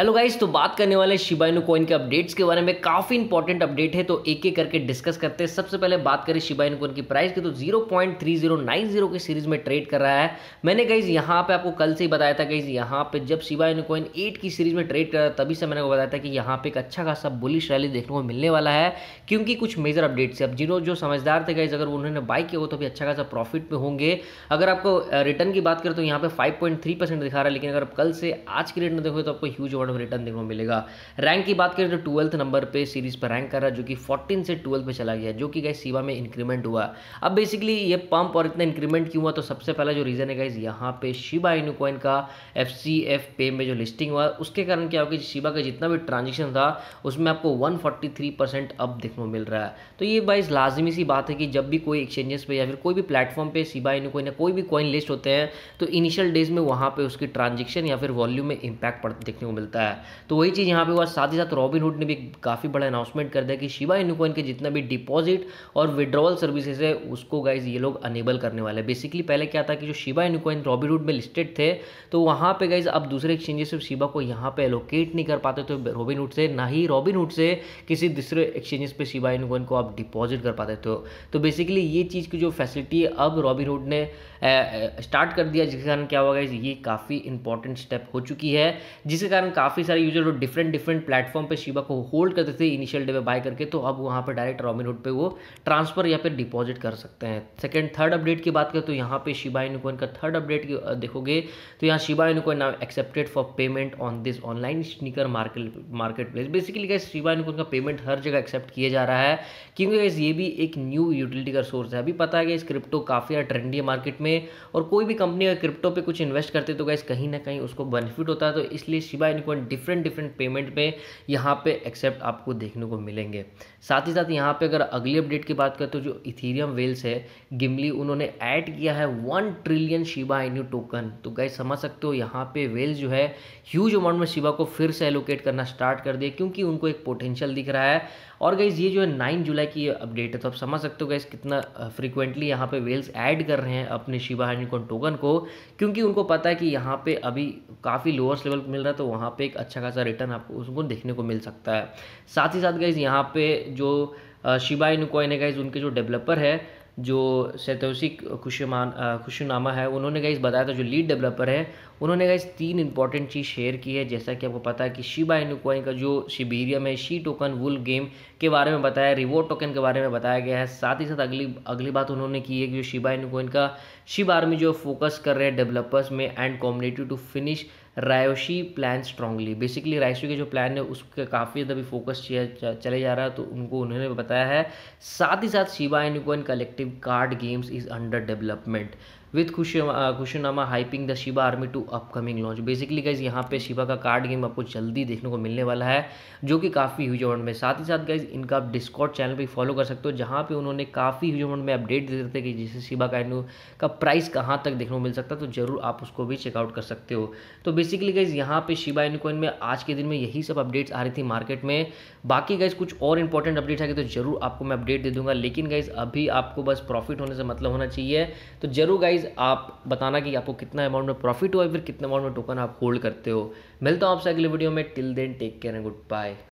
hello guys तो बात करने वाले शिबाइनो कोइन के अपडेट्स के बारे में काफ़ी इंपॉर्टेंट अपडेट है तो एक एक करके डिस्कस करते हैं सबसे पहले बात करें शिबाइनो कोइन की प्राइस की तो 0.3090 के सीरीज में ट्रेड कर रहा है मैंने गाइस यहाँ पे आपको कल से ही बताया था गाइस यहाँ पे जब शिबाइनो कोइन 8 की सीरीज में ट्रेड कर रहा था तभी से मैंने बताया था कि यहाँ पे एक अच्छा खासा बुलिश रैली देखने को मिलने वाला है क्योंकि कुछ मेजर अपडेट्स है अब जिन्हों जो समझदार थे गाइज अगर उन्होंने बाई किया हो तो भी अच्छा खासा प्रॉफिट में होंगे अगर आपको रिटर्न की बात करें तो यहाँ पे फाइव दिखा रहा है लेकिन अगर आप कल से आज की रेट में देखो तो आपको ह्यूज ऑर्डर ऑफ रिटर्न देखने को मिलेगा रैंक की बात करें तो ट्वेल्थ नंबर पे सीरीज पर रैंक कर रहा है जो कि फोर्टीन से ट्वेल्थ पे चला गया जो कि गाइज सीवा में इंक्रीमेंट हुआ अब बेसिकली ये पंप और इतना इंक्रीमेंट क्यों हुआ तो सबसे पहला जो रीज़न है गाइज यहाँ पे शिबा इनू का एफ सी एफ पे में जो लिस्टिंग हुआ उसके कारण क्या होगा कि शिबा का जितना भी ट्रांजेक्शन था उसमें आपको one forty three percent up देखने को मिल रहा है तो ये बाइज लाजमी सी बात है कि जब भी कोई एक्सचेंजेस पर या फिर कोई भी प्लेटफॉर्म पर शिबा इनू या कोई भी कॉइन लिस्ट होते हैं तो इनिशियल डेज में वहाँ पर उसकी ट्रांजेक्शन या फिर वॉल्यूम में इम्पैक्ट देखने को मिलता है मिलता है तो वही चीज़ यहाँ पे हुआ साथ ही साथ रॉबिन हुड ने भी काफ़ी बड़ा अनाउंसमेंट कर दिया कि शिवा इनकोइन के जितना भी डिपॉजिट और विड्रॉवल सर्विसेज है उसको गाइज ये लोग अनेबल करने वाले बेसिकली पहले क्या था कि जो शिवा इनकोइन हुड में लिस्टेड थे तो वहाँ पर गाइज अब दूसरे एक्सचेंजेस से शिवा को यहाँ पर एलोकेट नहीं कर पाते थे रॉबिन हुड से ना ही रॉबिन हुड से किसी दूसरे एक्सचेंजेस पर शिवा इनकोइन को आप डिपॉजिट कर पाते थे तो बेसिकली ये चीज़ की जो फैसिलिटी अब रॉबिन हुड ने स्टार्ट कर दिया जिसके कारण क्या हुआ गाइज ये काफ़ी इंपॉर्टेंट स्टेप हो चुकी है जिसके कारण काफ़ी सारे यूजर जो डिफरेंट डिफरेंट प्लेटफॉर्म पे शिबा को होल्ड करते थे इनिशियल डे पे बाय करके तो अब वहाँ पे डायरेक्ट रॉमिन रॉबिनहुड पर वो ट्रांसफ़र या फिर डिपॉजिट कर सकते हैं सेकंड थर्ड अपडेट की बात करें तो यहाँ पे शिबा इनकोइन का थर्ड अपडेट देखोगे तो यहाँ Shiba Inu coin now accepted for payment on this online sneaker market market place basically guys Shiba Inu coin का पेमेंट हर जगह एक्सेप्ट किया जा रहा है क्योंकि गैस ये भी एक न्यू यूटिलिटी का सोर्स है अभी पता है गैस क्रिप्टो काफ़ी ज़्यादा ट्रेंडी है मार्केट में और कोई भी कंपनी अगर क्रिप्टो पर कुछ इन्वेस्ट करते तो गैस कहीं ना कहीं उसको बेनिफिट होता है तो इसलिए शिबा इनको आपको डिफरेंट डिफरेंट पेमेंट में यहाँ पे एक्सेप्ट आपको देखने को मिलेंगे साथ ही साथ यहाँ पे अगर अगली अपडेट की बात करें तो जो इथीरियम वेल्स है गिमली उन्होंने ऐड किया है one trillion Shiba Inu token तो गए समझ सकते हो यहाँ पे वेल्स जो है ह्यूज अमाउंट में शिबा को फिर से एलोकेट करना स्टार्ट कर दिया क्योंकि उनको एक पोटेंशियल दिख रहा है और गाइज़ ये जो है नाइन जुलाई की अपडेट है तो आप समझ सकते हो गाइज़ कितना फ्रिक्वेंटली यहाँ पे वेल्स ऐड कर रहे हैं अपने शिवा हैंडकॉन टोकन को क्योंकि उनको पता है कि यहाँ पे अभी काफ़ी लोअर्स लेवल मिल रहा है तो वहाँ पे एक अच्छा खासा रिटर्न आपको उसको देखने को मिल सकता है साथ ही साथ गाइज़ यहाँ पे जो शिवा इनकॉइन है गाइज उनके जो डेवलपर है जो सतोसी खुशमान खुशनामा है उन्होंने गाइस बताया था जो लीड डेवलपर है उन्होंने गाइस तीन इंपॉर्टेंट चीज़ शेयर की है जैसा कि आपको पता है कि शिबा इनू का जो शिबीरियम है शी टोकन वुल गेम के बारे में बताया रिवोट टोकन के बारे में बताया गया है साथ ही साथ अगली अगली बात उन्होंने की है कि जो शिबा इनू का शिब आर्मी जो फोकस कर रहे हैं डेवलपर्स में and community to finish Ryoshi plan strongly basically Ryoshi के जो प्लान है उस पर काफ़ी ज़्यादा भी फोकस चले जा रहा है तो उनको उन्होंने बताया है साथ ही साथ Shiba and collective card games is under development with खुश खुशनामा hyping the Shiba army to upcoming launch basically guys यहाँ पे शिबा का कार्ड गेम आपको जल्दी देखने को मिलने वाला है जो कि काफ़ी ह्यूज अमाउंट में साथ ही साथ गाइज इनका आप डिस्कॉट चैनल पर फॉलो कर सकते हो जहाँ पे उन्होंने काफ़ी ह्यूज अमाउंट में अपडेट दे देते कि जिससे शिबा का एनू का प्राइस कहाँ तक देखने को मिल सकता है तो जरूर आप उसको भी चेकआउट कर सकते हो तो बेसिकली गाइज यहाँ पे शिबा एनू में आज के दिन में यही सब अपडेट्स आ रही थी मार्केट में बाकी गाइज कुछ और इंपॉर्टेंट अपडेट्स आगे तो जरूर आपको मैं अपडेट दे दूंगा लेकिन गाइज अभी आपको बस प्रॉफिट होने से मतलब होना चाहिए तो जरूर गाइज गाइज आप बताना कि आपको कितना अमाउंट में प्रॉफिट हुआ फिर कितने अमाउंट में टोकन आप होल्ड करते हो मिलता हूँ आपसे अगले वीडियो में till then take care and good bye